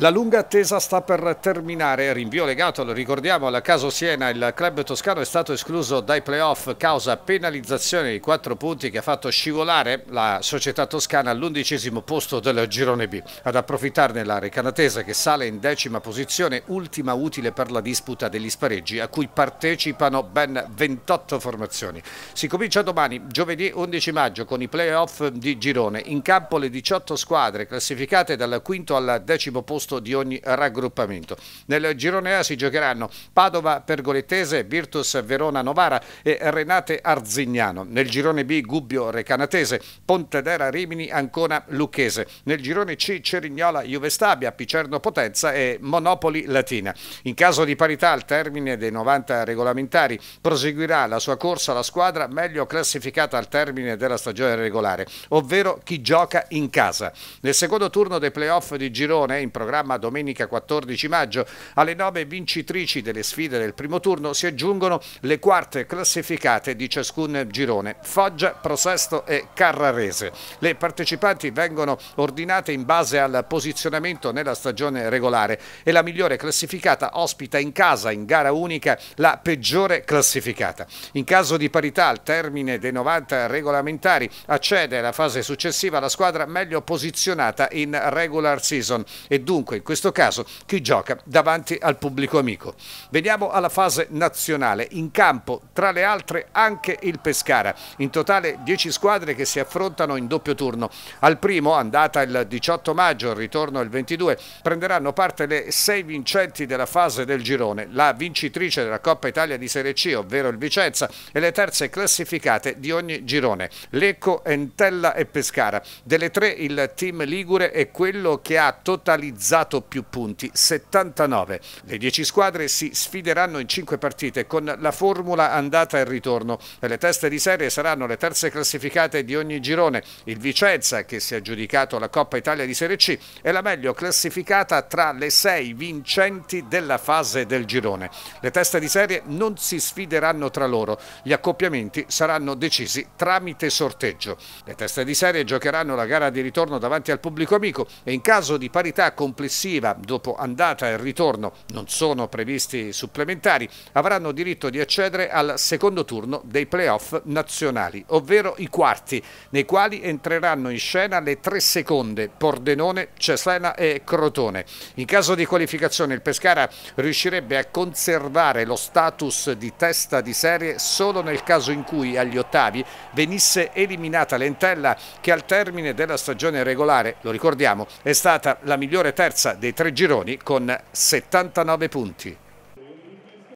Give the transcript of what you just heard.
La lunga attesa sta per terminare, rinvio legato, lo ricordiamo, alla caso Siena, il club toscano è stato escluso dai playoff causa penalizzazione di quattro punti che ha fatto scivolare la società toscana all'undicesimo posto del girone B. Ad approfittarne la recanatese che sale in decima posizione, ultima utile per la disputa degli spareggi a cui partecipano ben 28 formazioni. Si comincia domani, giovedì 11 maggio, con i playoff di girone, in campo le 18 squadre classificate dal quinto al decimo posto posto di ogni raggruppamento. Nel girone A si giocheranno Padova, Pergolettese, Virtus Verona Novara e Renate Arzignano. Nel girone B Gubbio Recanatese, Pontedera Rimini Ancona Lucchese. Nel girone C Cerignola Stabia, Picerno Potenza e Monopoli Latina. In caso di parità al termine dei 90 regolamentari proseguirà la sua corsa la squadra meglio classificata al termine della stagione regolare, ovvero chi gioca in casa. Nel secondo turno dei playoff di girone in programma programma domenica 14 maggio. Alle nove vincitrici delle sfide del primo turno si aggiungono le quarte classificate di ciascun girone, Foggia, Prosesto e Carrarese. Le partecipanti vengono ordinate in base al posizionamento nella stagione regolare e la migliore classificata ospita in casa, in gara unica, la peggiore classificata. In caso di parità al termine dei 90 regolamentari accede alla fase successiva la squadra meglio posizionata in regular season e dunque comunque in questo caso chi gioca davanti al pubblico amico. Veniamo alla fase nazionale, in campo tra le altre anche il Pescara, in totale 10 squadre che si affrontano in doppio turno. Al primo, andata il 18 maggio, ritorno il 22, prenderanno parte le 6 vincenti della fase del girone, la vincitrice della Coppa Italia di Serie C, ovvero il Vicenza, e le terze classificate di ogni girone, Lecco, Entella e Pescara. Delle tre il team Ligure è quello che ha totalizzato dato più punti, 79. Le 10 squadre si sfideranno in 5 partite con la formula andata e ritorno. Le teste di serie saranno le terze classificate di ogni girone, il Vicenza che si è aggiudicato la Coppa Italia di Serie C è la meglio classificata tra le 6 vincenti della fase del girone. Le teste di serie non si sfideranno tra loro, gli accoppiamenti saranno decisi tramite sorteggio. Le teste di serie giocheranno la gara di ritorno davanti al pubblico amico e in caso di parità complessiva complessiva dopo andata e ritorno non sono previsti supplementari, avranno diritto di accedere al secondo turno dei playoff nazionali, ovvero i quarti, nei quali entreranno in scena le tre seconde Pordenone, Cesena e Crotone. In caso di qualificazione il Pescara riuscirebbe a conservare lo status di testa di serie solo nel caso in cui agli ottavi venisse eliminata Lentella che al termine della stagione regolare, lo ricordiamo, è stata la migliore testa terza dei tre gironi con 79 punti.